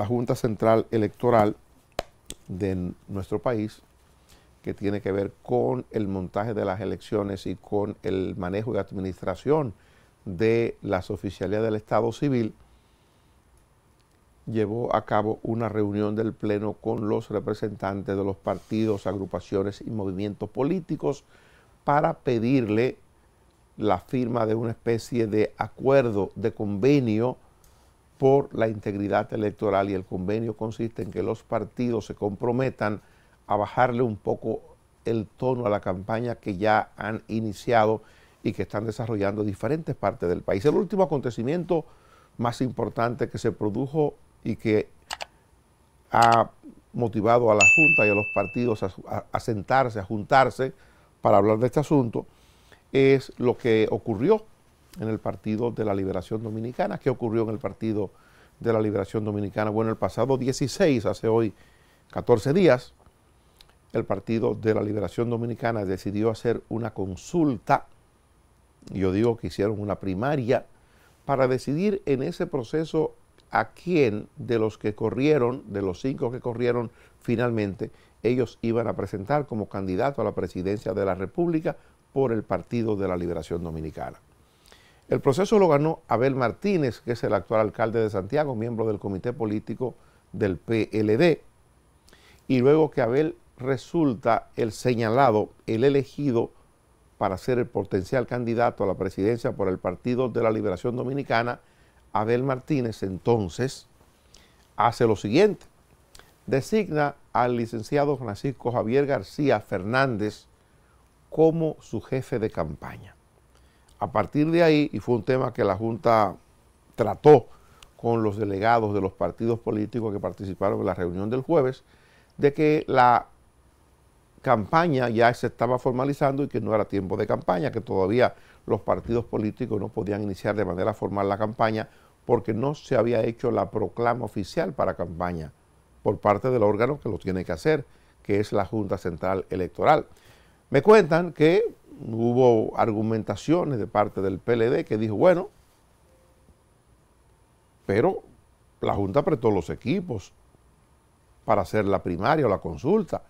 la Junta Central Electoral de nuestro país, que tiene que ver con el montaje de las elecciones y con el manejo y administración de las oficialías del Estado Civil, llevó a cabo una reunión del Pleno con los representantes de los partidos, agrupaciones y movimientos políticos para pedirle la firma de una especie de acuerdo, de convenio, por la integridad electoral y el convenio consiste en que los partidos se comprometan a bajarle un poco el tono a la campaña que ya han iniciado y que están desarrollando diferentes partes del país. El último acontecimiento más importante que se produjo y que ha motivado a la Junta y a los partidos a, sentarse, a juntarse para hablar de este asunto, es lo que ocurrió en el Partido de la Liberación Dominicana. ¿Qué ocurrió en el Partido de la Liberación Dominicana? Bueno, el pasado 16, hace hoy 14 días, el Partido de la Liberación Dominicana decidió hacer una consulta, yo digo que hicieron una primaria, para decidir en ese proceso a quién de los que corrieron, de los cinco que corrieron finalmente, ellos iban a presentar como candidato a la presidencia de la República por el Partido de la Liberación Dominicana. El proceso lo ganó Abel Martínez, que es el actual alcalde de Santiago, miembro del comité político del PLD. Y luego que Abel resulta el señalado, el elegido para ser el potencial candidato a la presidencia por el Partido de la Liberación Dominicana, Abel Martínez entonces hace lo siguiente. Designa al licenciado Francisco Javier García Fernández como su jefe de campaña. A partir de ahí, y fue un tema que la Junta trató con los delegados de los partidos políticos que participaron en la reunión del jueves, de que la campaña ya se estaba formalizando y que no era tiempo de campaña, que todavía los partidos políticos no podían iniciar de manera formal la campaña porque no se había hecho la proclama oficial para campaña por parte del órgano que lo tiene que hacer, que es la Junta Central Electoral. Me cuentan que hubo argumentaciones de parte del PLD que dijo, bueno, pero la Junta apretó los equipos para hacer la primaria o la consulta.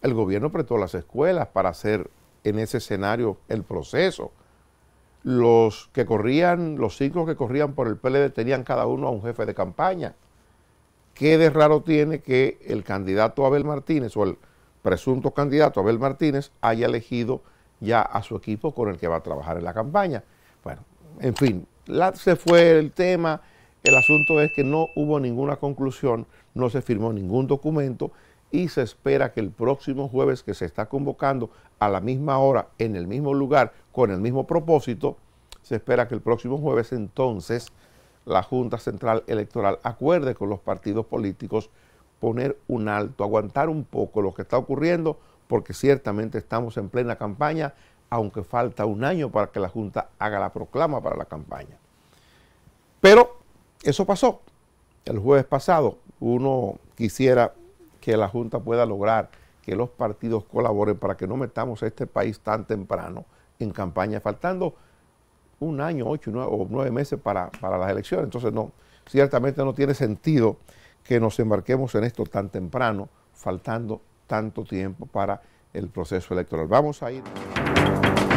El gobierno apretó las escuelas para hacer en ese escenario el proceso. Los que corrían, los cinco que corrían por el PLD tenían cada uno a un jefe de campaña. ¿Qué de raro tiene que el candidato Abel Martínez o el presunto candidato Abel Martínez haya elegido ya a su equipo con el que va a trabajar en la campaña. Bueno, en fin, se fue el tema, el asunto es que no hubo ninguna conclusión, no se firmó ningún documento y se espera que el próximo jueves que se está convocando a la misma hora, en el mismo lugar, con el mismo propósito, se espera que el próximo jueves entonces la Junta Central Electoral acuerde con los partidos políticos poner un alto, aguantar un poco lo que está ocurriendo porque ciertamente estamos en plena campaña, aunque falta un año para que la Junta haga la proclama para la campaña. Pero eso pasó. El jueves pasado uno quisiera que la Junta pueda lograr que los partidos colaboren para que no metamos a este país tan temprano en campaña, faltando un año, ocho nueve, o nueve meses para, para, las elecciones. Entonces, no, ciertamente no tiene sentido que nos embarquemos en esto tan temprano, faltando tanto tiempo para el proceso electoral. Vamos a ir.